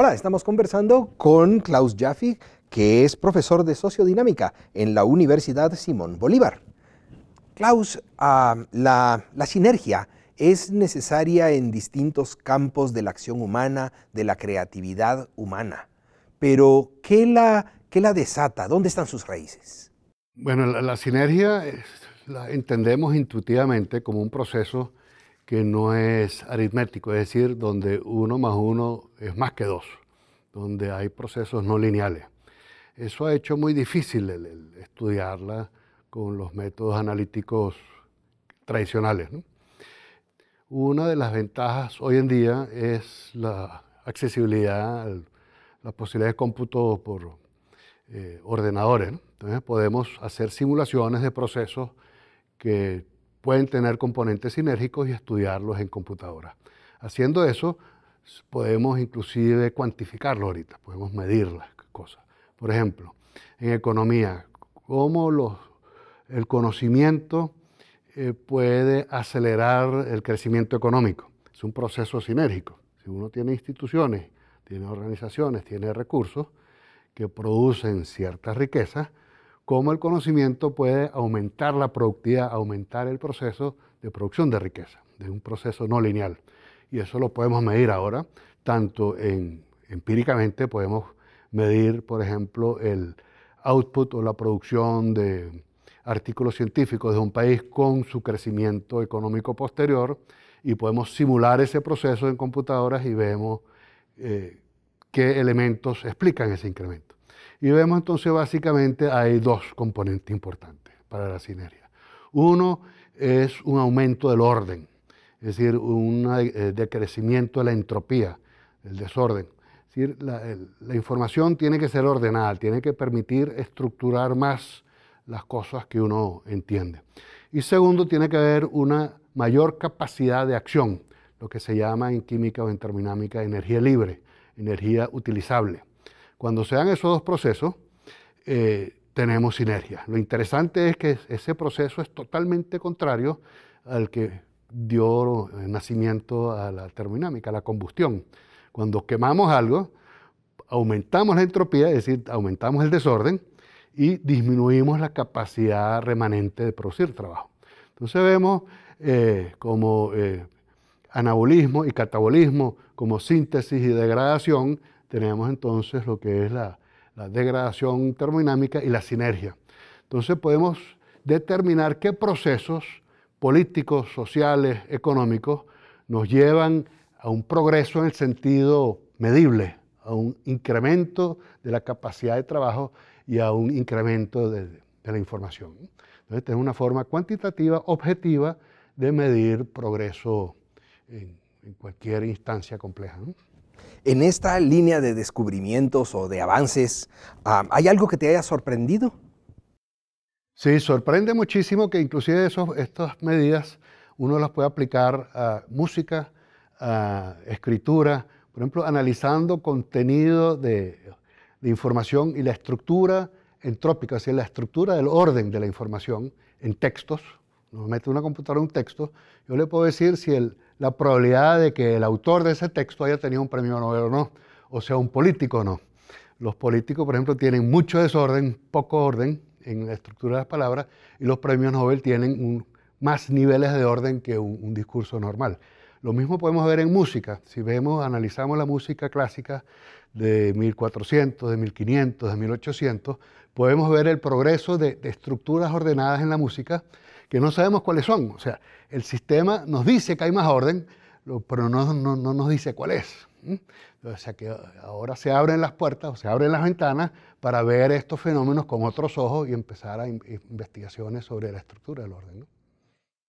Hola, estamos conversando con Klaus Jaffig, que es profesor de sociodinámica en la Universidad Simón Bolívar. Klaus, ah, la, sinergia es necesaria en distintos campos de la acción humana, de la creatividad humana. Pero, ¿qué la, la desata? ¿Dónde están sus raíces? Bueno, la, sinergia la entendemos intuitivamente como un proceso que no es aritmético, es decir, donde uno más uno es más que dos, donde hay procesos no lineales. Eso ha hecho muy difícil estudiarla con los métodos analíticos tradicionales. Una de las ventajas hoy en día es la accesibilidad, la posibilidad de cómputo por eh, ordenadores. Entonces podemos hacer simulaciones de procesos que pueden tener componentes sinérgicos y estudiarlos en computadora. Haciendo eso, podemos inclusive cuantificarlo ahorita, podemos medir las cosas. Por ejemplo, en economía, cómo el conocimiento eh, puede acelerar el crecimiento económico. Es un proceso sinérgico. Si uno tiene instituciones, tiene organizaciones, tiene recursos que producen ciertas riquezas, cómo el conocimiento puede aumentar la productividad, aumentar el proceso de producción de riqueza, de un proceso no lineal. Y eso lo podemos medir ahora, tanto empíricamente podemos medir, por ejemplo, el output o la producción de artículos científicos de un país con su crecimiento económico posterior y podemos simular ese proceso en computadoras y vemos eh, qué elementos explican ese incremento. Y vemos entonces básicamente hay dos componentes importantes para la sinergia. Uno es un aumento del orden, es decir, un eh, decrecimiento de la entropía, el desorden. Es decir, la, información tiene que ser ordenada, tiene que permitir estructurar más las cosas que uno entiende. Y segundo, tiene que haber una mayor capacidad de acción, lo que se llama en química o en termodinámica energía libre, energía utilizable. Cuando se dan esos dos procesos, eh, tenemos sinergia. Lo interesante es que ese proceso es totalmente contrario al que dio nacimiento a la termodinámica, a la combustión. Cuando quemamos algo, aumentamos la entropía, es decir, aumentamos el desorden y disminuimos la capacidad remanente de producir trabajo. Entonces vemos eh, como eh, anabolismo y catabolismo, como síntesis y degradación tenemos entonces lo que es la, degradación termodinámica y la sinergia. Entonces podemos determinar qué procesos políticos, sociales, económicos nos llevan a un progreso en el sentido medible, a un incremento de la capacidad de trabajo y a un incremento de, la información. Entonces, tenemos una forma cuantitativa, objetiva, de medir progreso en, en cualquier instancia compleja. ¿no? En esta línea de descubrimientos o de avances, ah, ¿hay algo que te haya sorprendido? Sí, sorprende muchísimo que inclusive estas medidas uno las pueda aplicar a música, a escritura, por ejemplo, analizando contenido de, información y la estructura entrópica, o sea, la estructura del orden de la información en textos. Nos mete una computadora un texto, yo le puedo decir si el la probabilidad de que el autor de ese texto haya tenido un premio Nobel o no, o sea, un político o no. Los políticos, por ejemplo, tienen mucho desorden, poco orden en la estructura de las palabras, y los premios Nobel tienen más niveles de orden que un, discurso normal. Lo mismo podemos ver en música. Si vemos, analizamos la música clásica de 1400, de 1500, de 1800, podemos ver el progreso de estructuras ordenadas en la música que no sabemos cuáles son. O sea, el sistema nos dice que hay más orden, pero no, no, nos dice cuál es. O sea que ahora se abren las puertas o se abren las ventanas para ver estos fenómenos con otros ojos y empezar a investigaciones sobre la estructura del orden.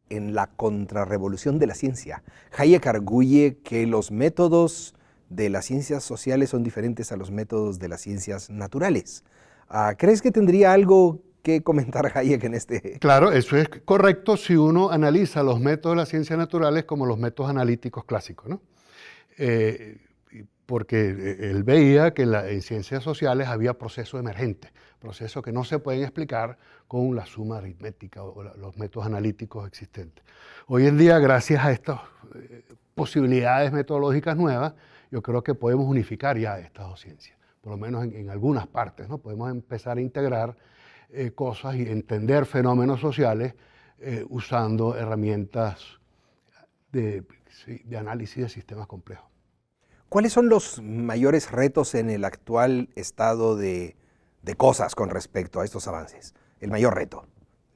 En la contrarrevolución de la ciencia, Hayek arguye que los métodos de las ciencias sociales son diferentes a los métodos de las ciencias naturales. Ah, ¿Crees que tendría algo Qué comentar Hayek en este. Claro, eso es correcto si uno analiza los métodos de las ciencias naturales como los métodos analíticos clásicos, ¿no? Eh, porque él veía que en, ciencias sociales había procesos emergentes, procesos que no se pueden explicar con la suma aritmética o los métodos analíticos existentes. Hoy en día, gracias a estas eh, posibilidades metodológicas nuevas, yo creo que podemos unificar ya estas dos ciencias, por lo menos en, en algunas partes, ¿no? Podemos empezar a integrar eh, cosas y entender fenómenos sociales eh, usando herramientas de, análisis de sistemas complejos. ¿Cuáles son los mayores retos en el actual estado de, de, cosas con respecto a estos avances? El mayor reto,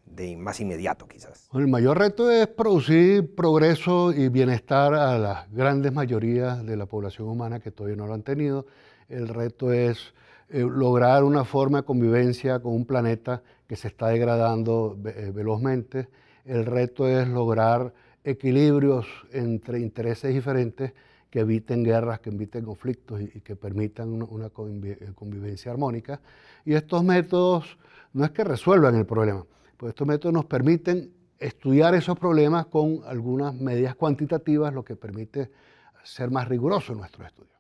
de más inmediato quizás. el mayor reto es producir progreso y bienestar a las grandes mayorías de la población humana que todavía no lo han tenido. El reto es eh, lograr una forma de convivencia con un planeta que se está degradando eh, velozmente. El reto es lograr equilibrios entre intereses diferentes que eviten guerras, que eviten conflictos y, que permitan una, eh, convivencia armónica. Y estos métodos no es que resuelvan el problema, pues estos métodos nos permiten estudiar esos problemas con algunas medidas cuantitativas, lo que permite ser más riguroso en nuestro estudio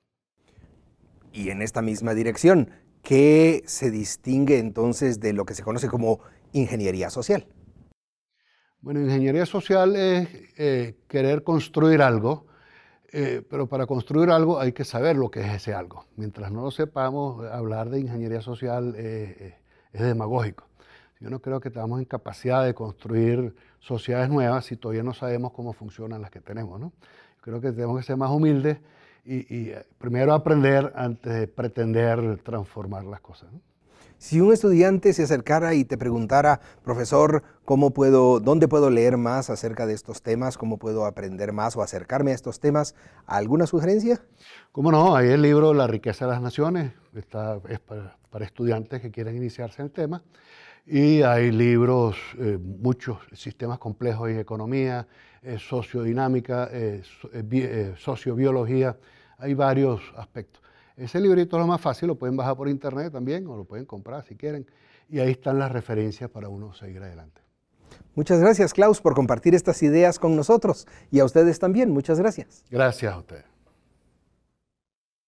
y en esta misma dirección. ¿Qué se distingue entonces de lo que se conoce como ingeniería social? Bueno, ingeniería social es eh, querer construir algo, eh, pero para construir algo hay que saber lo que es ese algo. Mientras no lo sepamos, hablar de ingeniería social es demagógico. Yo no creo que tengamos en capacidad de construir sociedades nuevas si todavía no sabemos cómo funcionan las que tenemos. ¿no? creo que tenemos que ser más humildes y, eh, primero aprender antes de pretender transformar las cosas. Si un estudiante se acercara y te preguntara, profesor, ¿cómo puedo, ¿dónde puedo leer más acerca de estos temas? ¿Cómo puedo aprender más o acercarme a estos temas? ¿Alguna sugerencia? ¿Cómo no? Hay el libro La riqueza de las naciones, está, es para, para, estudiantes que quieren iniciarse en el tema. Y hay libros, eh, muchos, sistemas complejos y economía, eh, sociodinámica, eh, sociobiología, hay varios aspectos. Ese librito es lo más fácil, lo pueden bajar por internet también o lo pueden comprar si quieren. Y ahí están las referencias para uno seguir adelante. Muchas gracias, Klaus, por compartir estas ideas con nosotros y a ustedes también. Muchas gracias. Gracias a ustedes.